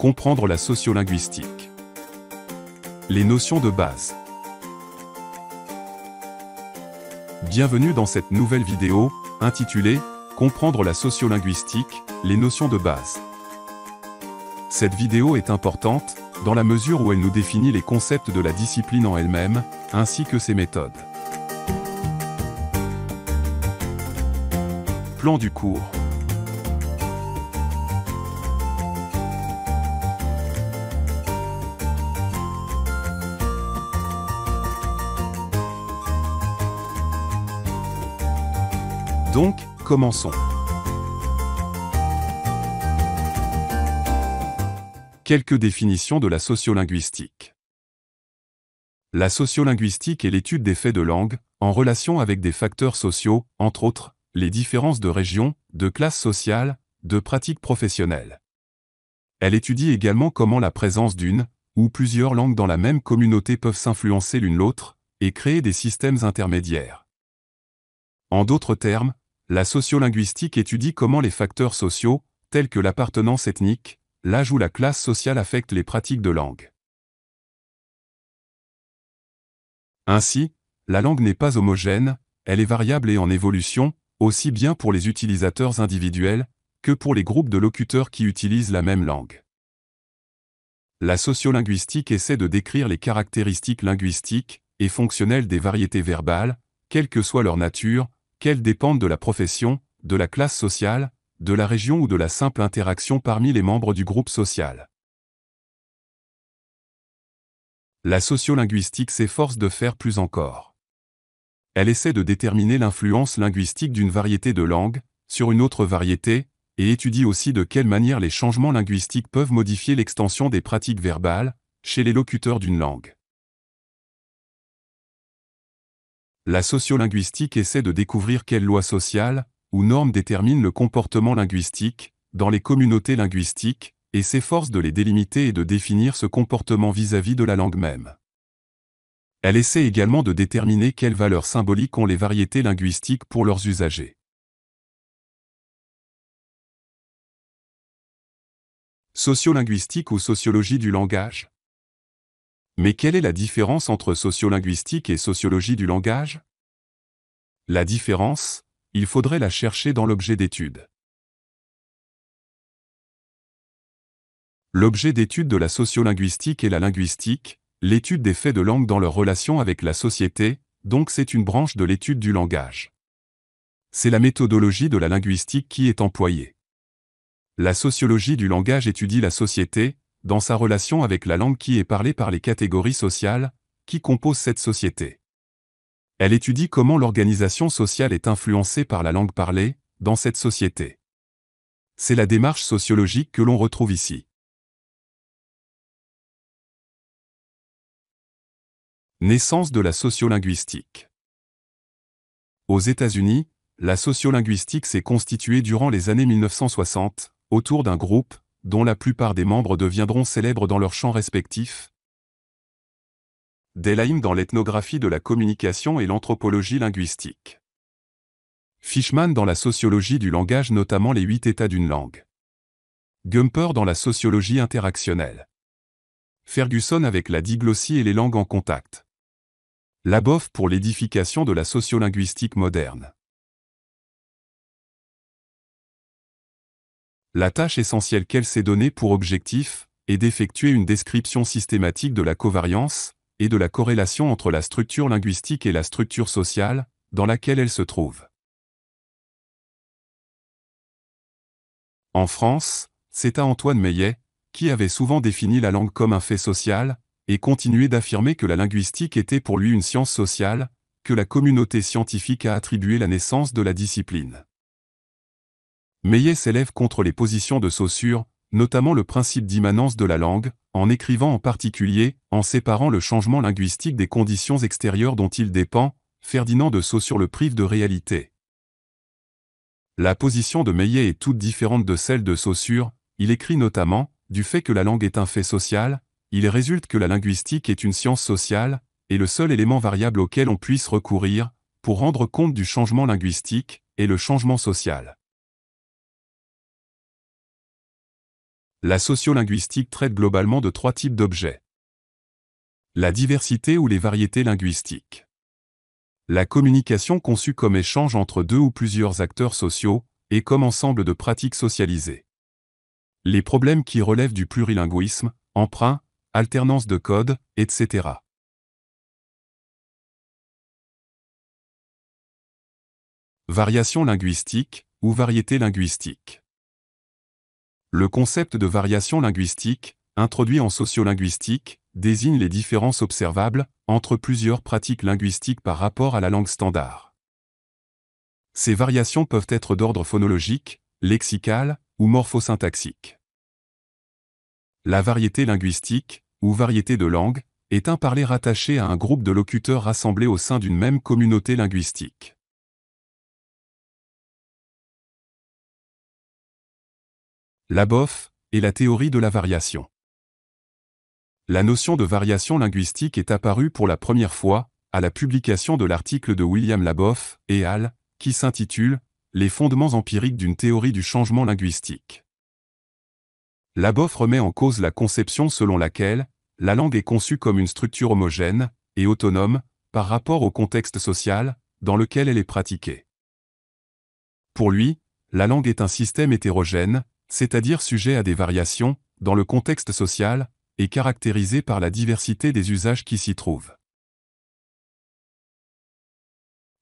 Comprendre la sociolinguistique. Les notions de base. Bienvenue dans cette nouvelle vidéo, intitulée « Comprendre la sociolinguistique, les notions de base ». Cette vidéo est importante, dans la mesure où elle nous définit les concepts de la discipline en elle-même, ainsi que ses méthodes. Plan du cours. Donc, commençons. Quelques définitions de la sociolinguistique. La sociolinguistique est l'étude des faits de langue, en relation avec des facteurs sociaux, entre autres, les différences de région, de classe sociale, de pratiques professionnelles. Elle étudie également comment la présence d'une ou plusieurs langues dans la même communauté peuvent s'influencer l'une l'autre et créer des systèmes intermédiaires. En d'autres termes, la sociolinguistique étudie comment les facteurs sociaux, tels que l'appartenance ethnique, l'âge ou la classe sociale affectent les pratiques de langue. Ainsi, la langue n'est pas homogène, elle est variable et en évolution, aussi bien pour les utilisateurs individuels que pour les groupes de locuteurs qui utilisent la même langue. La sociolinguistique essaie de décrire les caractéristiques linguistiques et fonctionnelles des variétés verbales, quelle que soit leur nature, qu'elles dépendent de la profession, de la classe sociale, de la région ou de la simple interaction parmi les membres du groupe social. La sociolinguistique s'efforce de faire plus encore. Elle essaie de déterminer l'influence linguistique d'une variété de langues sur une autre variété, et étudie aussi de quelle manière les changements linguistiques peuvent modifier l'extension des pratiques verbales chez les locuteurs d'une langue. La sociolinguistique essaie de découvrir quelles lois sociales ou normes déterminent le comportement linguistique dans les communautés linguistiques et s'efforce de les délimiter et de définir ce comportement vis-à-vis de la langue même. Elle essaie également de déterminer quelles valeurs symboliques ont les variétés linguistiques pour leurs usagers. Sociolinguistique ou sociologie du langage mais quelle est la différence entre sociolinguistique et sociologie du langage La différence, il faudrait la chercher dans l'objet d'étude. L'objet d'étude de la sociolinguistique est la linguistique, l'étude des faits de langue dans leur relation avec la société, donc c'est une branche de l'étude du langage. C'est la méthodologie de la linguistique qui est employée. La sociologie du langage étudie la société, dans sa relation avec la langue qui est parlée par les catégories sociales qui composent cette société. Elle étudie comment l'organisation sociale est influencée par la langue parlée dans cette société. C'est la démarche sociologique que l'on retrouve ici. Naissance de la sociolinguistique. Aux États-Unis, la sociolinguistique s'est constituée durant les années 1960, autour d'un groupe, dont la plupart des membres deviendront célèbres dans leurs champs respectifs, Delaim dans l'ethnographie de la communication et l'anthropologie linguistique. Fishman dans la sociologie du langage notamment les huit états d'une langue. Gumper dans la sociologie interactionnelle. Ferguson avec la diglossie et les langues en contact. Laboff pour l'édification de la sociolinguistique moderne. La tâche essentielle qu'elle s'est donnée pour objectif est d'effectuer une description systématique de la covariance et de la corrélation entre la structure linguistique et la structure sociale dans laquelle elle se trouve. En France, c'est à Antoine Meillet, qui avait souvent défini la langue comme un fait social, et continué d'affirmer que la linguistique était pour lui une science sociale, que la communauté scientifique a attribué la naissance de la discipline. Meillet s'élève contre les positions de Saussure, notamment le principe d'immanence de la langue, en écrivant en particulier, en séparant le changement linguistique des conditions extérieures dont il dépend, Ferdinand de Saussure le prive de réalité. La position de Meillet est toute différente de celle de Saussure, il écrit notamment, du fait que la langue est un fait social, il résulte que la linguistique est une science sociale, et le seul élément variable auquel on puisse recourir, pour rendre compte du changement linguistique, est le changement social. La sociolinguistique traite globalement de trois types d'objets. La diversité ou les variétés linguistiques. La communication conçue comme échange entre deux ou plusieurs acteurs sociaux, et comme ensemble de pratiques socialisées. Les problèmes qui relèvent du plurilinguisme, emprunt, alternance de codes, etc. Variation linguistique ou variété linguistique. Le concept de variation linguistique, introduit en sociolinguistique, désigne les différences observables entre plusieurs pratiques linguistiques par rapport à la langue standard. Ces variations peuvent être d'ordre phonologique, lexical ou morphosyntaxique. La variété linguistique, ou variété de langue, est un parler rattaché à un groupe de locuteurs rassemblés au sein d'une même communauté linguistique. Laboff, et la théorie de la variation. La notion de variation linguistique est apparue pour la première fois, à la publication de l'article de William Laboff et al., qui s'intitule Les fondements empiriques d'une théorie du changement linguistique. Laboff remet en cause la conception selon laquelle la langue est conçue comme une structure homogène et autonome par rapport au contexte social dans lequel elle est pratiquée. Pour lui, la langue est un système hétérogène c'est-à-dire sujet à des variations, dans le contexte social, et caractérisé par la diversité des usages qui s'y trouvent.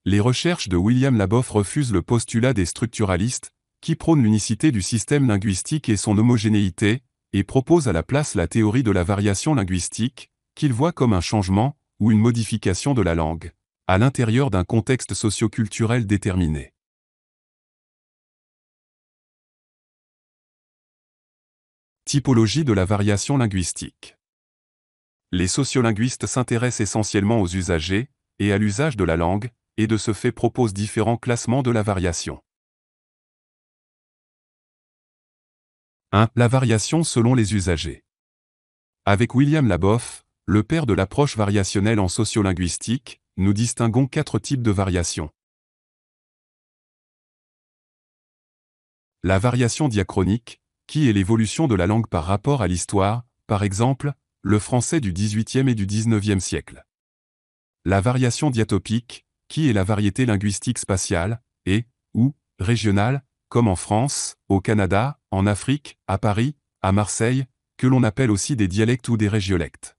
Les recherches de William Laboff refusent le postulat des structuralistes, qui prônent l'unicité du système linguistique et son homogénéité, et proposent à la place la théorie de la variation linguistique, qu'il voit comme un changement, ou une modification de la langue, à l'intérieur d'un contexte socioculturel déterminé. Typologie de la variation linguistique. Les sociolinguistes s'intéressent essentiellement aux usagers et à l'usage de la langue, et de ce fait proposent différents classements de la variation. 1. La variation selon les usagers. Avec William Laboff, le père de l'approche variationnelle en sociolinguistique, nous distinguons quatre types de variations. La variation diachronique, qui est l'évolution de la langue par rapport à l'histoire, par exemple, le français du XVIIIe et du XIXe siècle. La variation diatopique, qui est la variété linguistique spatiale, et, ou, régionale, comme en France, au Canada, en Afrique, à Paris, à Marseille, que l'on appelle aussi des dialectes ou des régiolectes.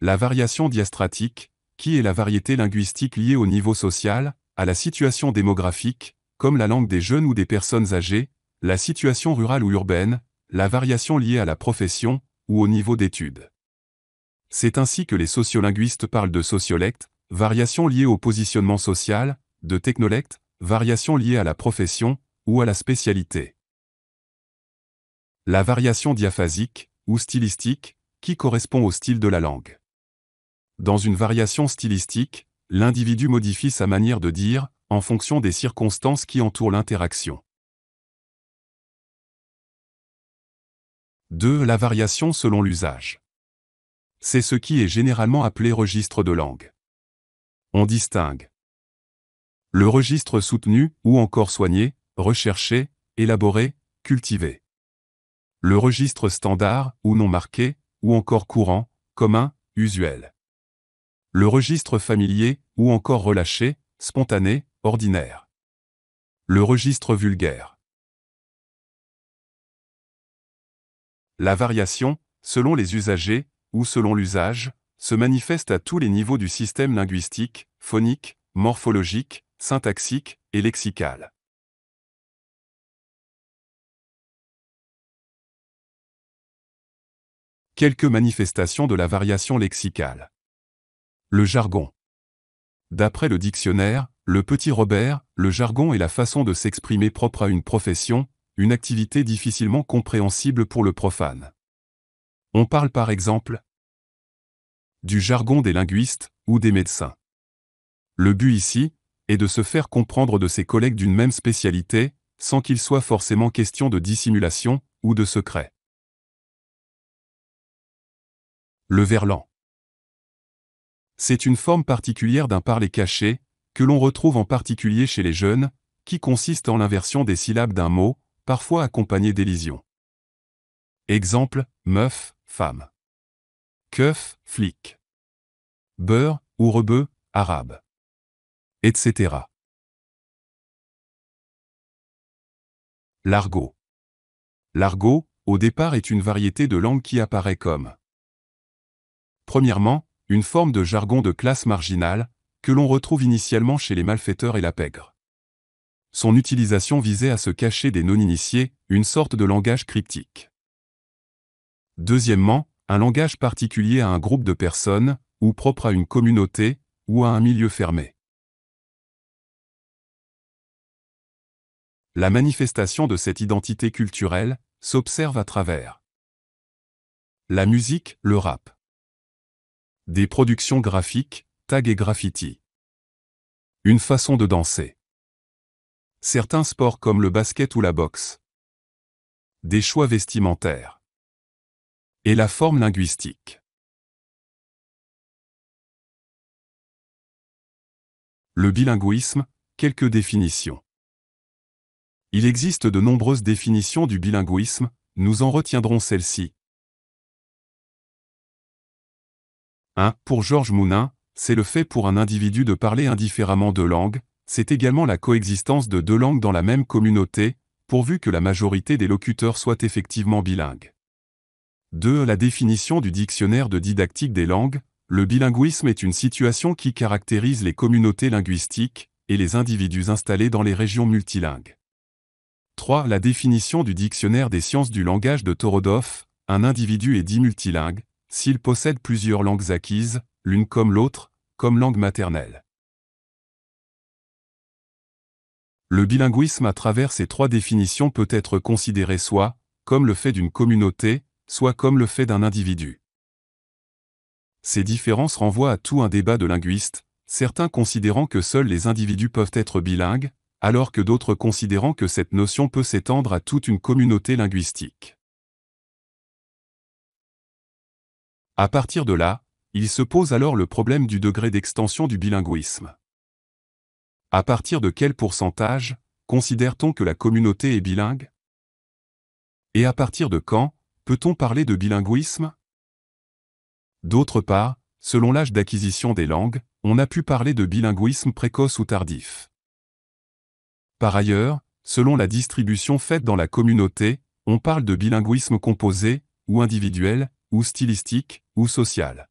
La variation diastratique, qui est la variété linguistique liée au niveau social, à la situation démographique, comme la langue des jeunes ou des personnes âgées, la situation rurale ou urbaine, la variation liée à la profession ou au niveau d'études. C'est ainsi que les sociolinguistes parlent de sociolecte, variation liée au positionnement social, de technolecte, variation liée à la profession ou à la spécialité. La variation diaphasique ou stylistique, qui correspond au style de la langue. Dans une variation stylistique, l'individu modifie sa manière de dire, en fonction des circonstances qui entourent l'interaction. 2. La variation selon l'usage. C'est ce qui est généralement appelé registre de langue. On distingue le registre soutenu ou encore soigné, recherché, élaboré, cultivé. Le registre standard ou non marqué, ou encore courant, commun, usuel. Le registre familier ou encore relâché, spontané, ordinaire. Le registre vulgaire. La variation, selon les usagers, ou selon l'usage, se manifeste à tous les niveaux du système linguistique, phonique, morphologique, syntaxique et lexical. Quelques manifestations de la variation lexicale. Le jargon. D'après le dictionnaire, le petit Robert, le jargon est la façon de s'exprimer propre à une profession, une activité difficilement compréhensible pour le profane. On parle par exemple du jargon des linguistes ou des médecins. Le but ici est de se faire comprendre de ses collègues d'une même spécialité, sans qu'il soit forcément question de dissimulation ou de secret. Le verlan. C'est une forme particulière d'un parler caché, que l'on retrouve en particulier chez les jeunes, qui consiste en l'inversion des syllabes d'un mot, parfois accompagné d'élisions. Exemple, meuf, femme. Keuf, flic. Beurre, ou rebeu, arabe. Etc. L'argot. L'argot, au départ, est une variété de langue qui apparaît comme Premièrement, une forme de jargon de classe marginale, que l'on retrouve initialement chez les malfaiteurs et la pègre. Son utilisation visait à se cacher des non-initiés, une sorte de langage cryptique. Deuxièmement, un langage particulier à un groupe de personnes, ou propre à une communauté, ou à un milieu fermé. La manifestation de cette identité culturelle s'observe à travers la musique, le rap, des productions graphiques, et graffiti, Une façon de danser. Certains sports comme le basket ou la boxe. Des choix vestimentaires. Et la forme linguistique. Le bilinguisme, quelques définitions. Il existe de nombreuses définitions du bilinguisme, nous en retiendrons celle-ci. 1. Pour Georges Mounin, c'est le fait pour un individu de parler indifféremment deux langues, c'est également la coexistence de deux langues dans la même communauté, pourvu que la majorité des locuteurs soient effectivement bilingues. 2. La définition du dictionnaire de didactique des langues, le bilinguisme est une situation qui caractérise les communautés linguistiques et les individus installés dans les régions multilingues. 3. La définition du dictionnaire des sciences du langage de Torodoff, un individu est dit multilingue, s'il possède plusieurs langues acquises, l'une comme l'autre, comme langue maternelle. Le bilinguisme à travers ces trois définitions peut être considéré soit comme le fait d'une communauté, soit comme le fait d'un individu. Ces différences renvoient à tout un débat de linguistes, certains considérant que seuls les individus peuvent être bilingues, alors que d'autres considérant que cette notion peut s'étendre à toute une communauté linguistique. À partir de là, il se pose alors le problème du degré d'extension du bilinguisme. À partir de quel pourcentage considère-t-on que la communauté est bilingue Et à partir de quand peut-on parler de bilinguisme D'autre part, selon l'âge d'acquisition des langues, on a pu parler de bilinguisme précoce ou tardif. Par ailleurs, selon la distribution faite dans la communauté, on parle de bilinguisme composé, ou individuel, ou stylistique, ou social.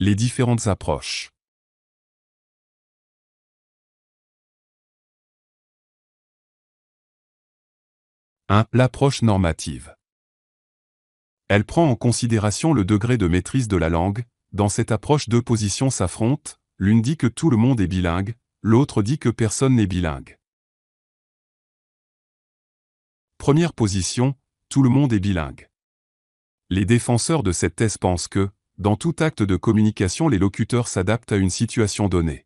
Les différentes approches. 1. L'approche normative. Elle prend en considération le degré de maîtrise de la langue. Dans cette approche, deux positions s'affrontent. L'une dit que tout le monde est bilingue, l'autre dit que personne n'est bilingue. Première position, tout le monde est bilingue. Les défenseurs de cette thèse pensent que, dans tout acte de communication, les locuteurs s'adaptent à une situation donnée.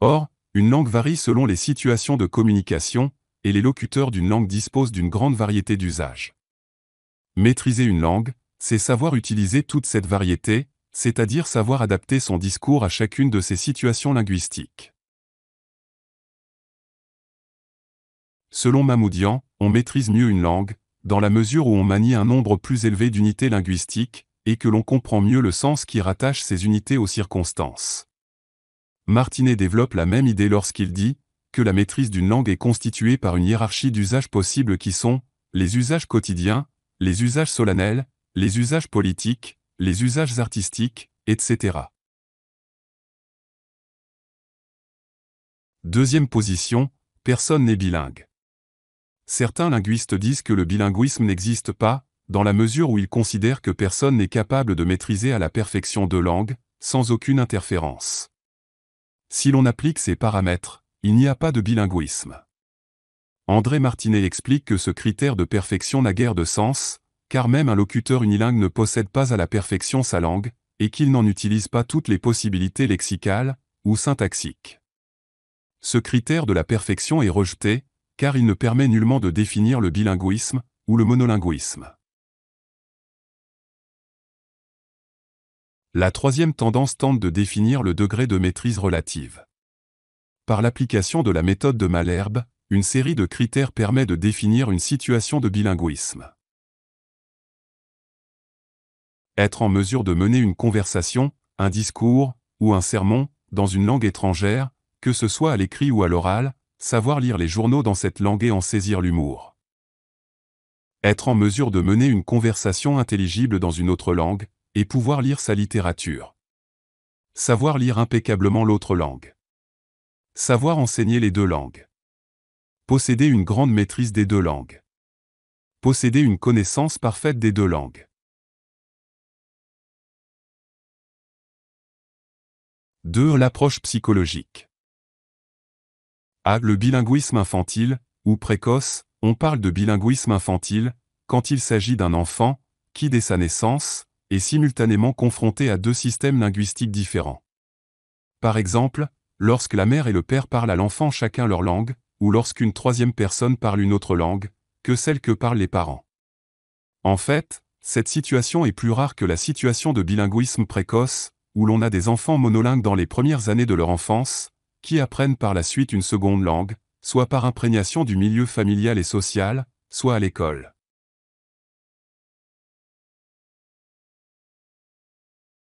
Or, une langue varie selon les situations de communication, et les locuteurs d'une langue disposent d'une grande variété d'usages. Maîtriser une langue, c'est savoir utiliser toute cette variété, c'est-à-dire savoir adapter son discours à chacune de ces situations linguistiques. Selon Mamoudian, on maîtrise mieux une langue, dans la mesure où on manie un nombre plus élevé d'unités linguistiques, et que l'on comprend mieux le sens qui rattache ces unités aux circonstances. Martinet développe la même idée lorsqu'il dit que la maîtrise d'une langue est constituée par une hiérarchie d'usages possibles qui sont les usages quotidiens, les usages solennels, les usages politiques, les usages artistiques, etc. Deuxième position, personne n'est bilingue. Certains linguistes disent que le bilinguisme n'existe pas, dans la mesure où il considère que personne n'est capable de maîtriser à la perfection deux langues, sans aucune interférence. Si l'on applique ces paramètres, il n'y a pas de bilinguisme. André Martinet explique que ce critère de perfection n'a guère de sens, car même un locuteur unilingue ne possède pas à la perfection sa langue, et qu'il n'en utilise pas toutes les possibilités lexicales ou syntaxiques. Ce critère de la perfection est rejeté, car il ne permet nullement de définir le bilinguisme ou le monolinguisme. La troisième tendance tente de définir le degré de maîtrise relative. Par l'application de la méthode de Malherbe, une série de critères permet de définir une situation de bilinguisme. Être en mesure de mener une conversation, un discours ou un sermon dans une langue étrangère, que ce soit à l'écrit ou à l'oral, savoir lire les journaux dans cette langue et en saisir l'humour. Être en mesure de mener une conversation intelligible dans une autre langue, et pouvoir lire sa littérature. Savoir lire impeccablement l'autre langue. Savoir enseigner les deux langues. Posséder une grande maîtrise des deux langues. Posséder une connaissance parfaite des deux langues. 2. L'approche psychologique. A. Le bilinguisme infantile, ou précoce, on parle de bilinguisme infantile, quand il s'agit d'un enfant, qui dès sa naissance, et simultanément confronté à deux systèmes linguistiques différents. Par exemple, lorsque la mère et le père parlent à l'enfant chacun leur langue, ou lorsqu'une troisième personne parle une autre langue, que celle que parlent les parents. En fait, cette situation est plus rare que la situation de bilinguisme précoce, où l'on a des enfants monolingues dans les premières années de leur enfance, qui apprennent par la suite une seconde langue, soit par imprégnation du milieu familial et social, soit à l'école.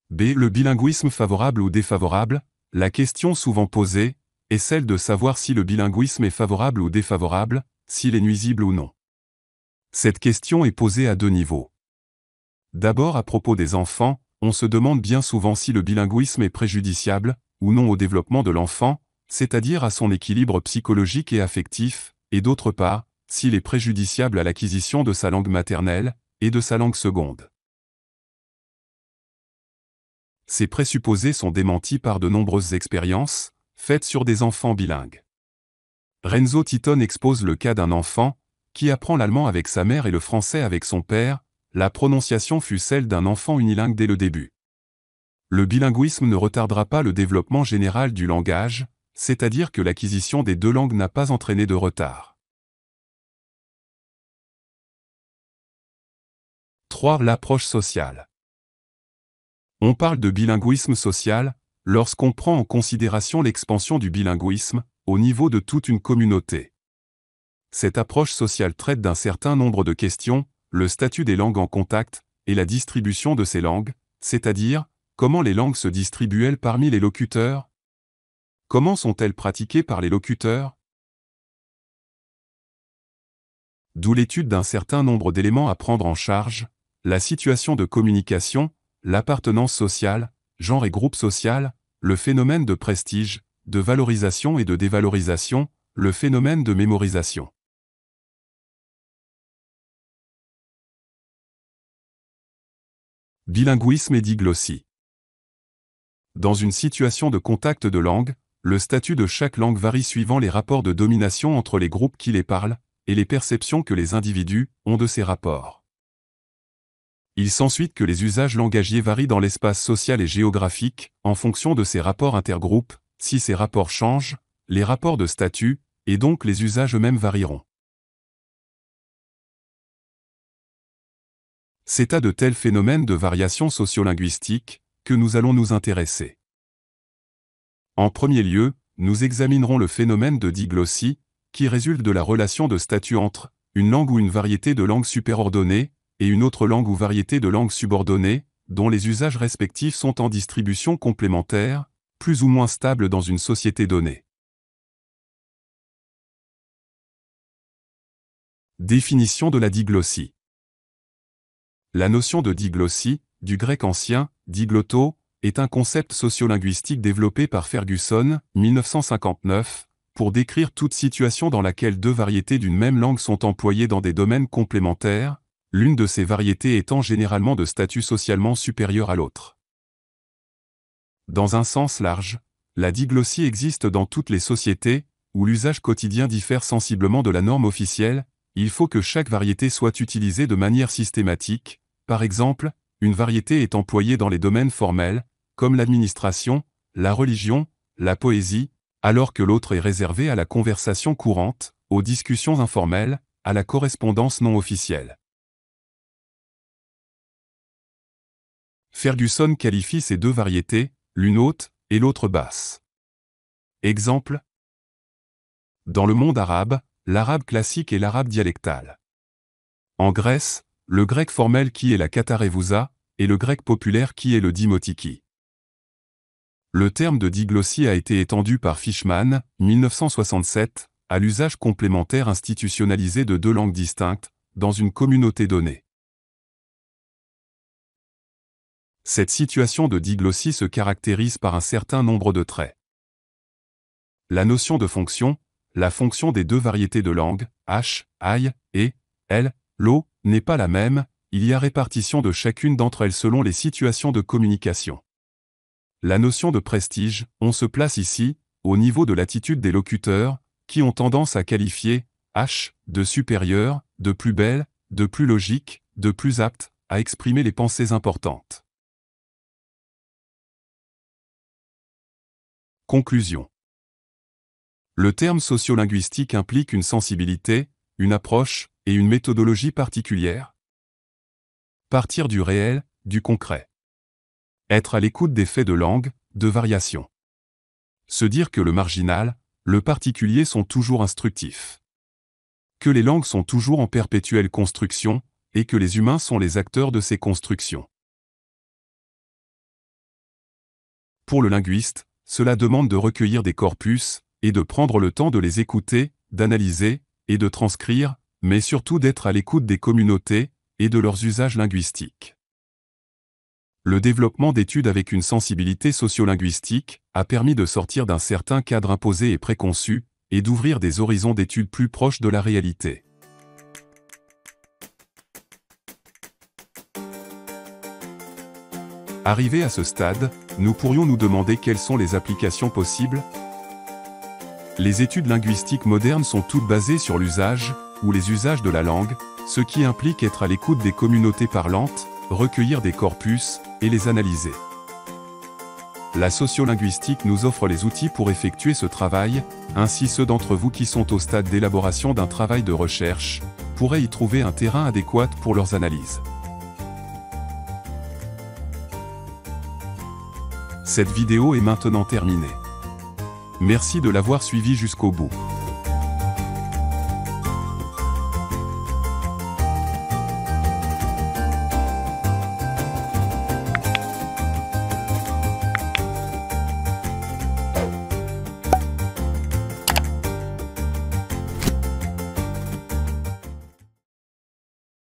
B. Le bilinguisme favorable ou défavorable La question souvent posée est celle de savoir si le bilinguisme est favorable ou défavorable, s'il est nuisible ou non. Cette question est posée à deux niveaux. D'abord à propos des enfants, on se demande bien souvent si le bilinguisme est préjudiciable ou non au développement de l'enfant, c'est-à-dire à son équilibre psychologique et affectif, et d'autre part, s'il est préjudiciable à l'acquisition de sa langue maternelle et de sa langue seconde. Ces présupposés sont démentis par de nombreuses expériences, faites sur des enfants bilingues. Renzo Titone expose le cas d'un enfant, qui apprend l'allemand avec sa mère et le français avec son père, la prononciation fut celle d'un enfant unilingue dès le début. Le bilinguisme ne retardera pas le développement général du langage, c'est-à-dire que l'acquisition des deux langues n'a pas entraîné de retard. 3. L'approche sociale. On parle de bilinguisme social lorsqu'on prend en considération l'expansion du bilinguisme au niveau de toute une communauté. Cette approche sociale traite d'un certain nombre de questions, le statut des langues en contact et la distribution de ces langues, c'est-à-dire comment les langues se distribuent-elles parmi les locuteurs Comment sont-elles pratiquées par les locuteurs D'où l'étude d'un certain nombre d'éléments à prendre en charge, la situation de communication, l'appartenance sociale, genre et groupe social, le phénomène de prestige, de valorisation et de dévalorisation, le phénomène de mémorisation. Bilinguisme et diglossie. Dans une situation de contact de langue, le statut de chaque langue varie suivant les rapports de domination entre les groupes qui les parlent, et les perceptions que les individus ont de ces rapports. Il s'ensuit que les usages langagiers varient dans l'espace social et géographique, en fonction de ces rapports intergroupes, si ces rapports changent, les rapports de statut, et donc les usages eux-mêmes varieront. C'est à de tels phénomènes de variation sociolinguistique que nous allons nous intéresser. En premier lieu, nous examinerons le phénomène de diglossie, qui résulte de la relation de statut entre une langue ou une variété de langues superordonnées, et une autre langue ou variété de langues subordonnées, dont les usages respectifs sont en distribution complémentaire, plus ou moins stable dans une société donnée. Définition de la diglossie La notion de diglossie, du grec ancien, digloto, est un concept sociolinguistique développé par Ferguson, 1959, pour décrire toute situation dans laquelle deux variétés d'une même langue sont employées dans des domaines complémentaires, l'une de ces variétés étant généralement de statut socialement supérieur à l'autre. Dans un sens large, la diglossie existe dans toutes les sociétés, où l'usage quotidien diffère sensiblement de la norme officielle, il faut que chaque variété soit utilisée de manière systématique, par exemple, une variété est employée dans les domaines formels, comme l'administration, la religion, la poésie, alors que l'autre est réservée à la conversation courante, aux discussions informelles, à la correspondance non officielle. Ferguson qualifie ces deux variétés, l'une haute et l'autre basse. Exemple Dans le monde arabe, l'arabe classique et l'arabe dialectal. En Grèce, le grec formel qui est la katarevousa et le grec populaire qui est le dimotiki. Le terme de diglossie a été étendu par Fishman, 1967, à l'usage complémentaire institutionnalisé de deux langues distinctes, dans une communauté donnée. Cette situation de diglossie se caractérise par un certain nombre de traits. La notion de fonction, la fonction des deux variétés de langue, H, I et L, l'O, n'est pas la même, il y a répartition de chacune d'entre elles selon les situations de communication. La notion de prestige, on se place ici, au niveau de l'attitude des locuteurs, qui ont tendance à qualifier H de supérieur, de plus belle, de plus logique, de plus apte à exprimer les pensées importantes. Conclusion. Le terme sociolinguistique implique une sensibilité, une approche et une méthodologie particulière. Partir du réel, du concret. Être à l'écoute des faits de langue, de variation. Se dire que le marginal, le particulier sont toujours instructifs. Que les langues sont toujours en perpétuelle construction, et que les humains sont les acteurs de ces constructions. Pour le linguiste, cela demande de recueillir des corpus, et de prendre le temps de les écouter, d'analyser, et de transcrire, mais surtout d'être à l'écoute des communautés, et de leurs usages linguistiques. Le développement d'études avec une sensibilité sociolinguistique a permis de sortir d'un certain cadre imposé et préconçu, et d'ouvrir des horizons d'études plus proches de la réalité. Arrivé à ce stade, nous pourrions nous demander quelles sont les applications possibles Les études linguistiques modernes sont toutes basées sur l'usage, ou les usages de la langue, ce qui implique être à l'écoute des communautés parlantes, recueillir des corpus, et les analyser. La sociolinguistique nous offre les outils pour effectuer ce travail, ainsi ceux d'entre vous qui sont au stade d'élaboration d'un travail de recherche, pourraient y trouver un terrain adéquat pour leurs analyses. Cette vidéo est maintenant terminée. Merci de l'avoir suivi jusqu'au bout.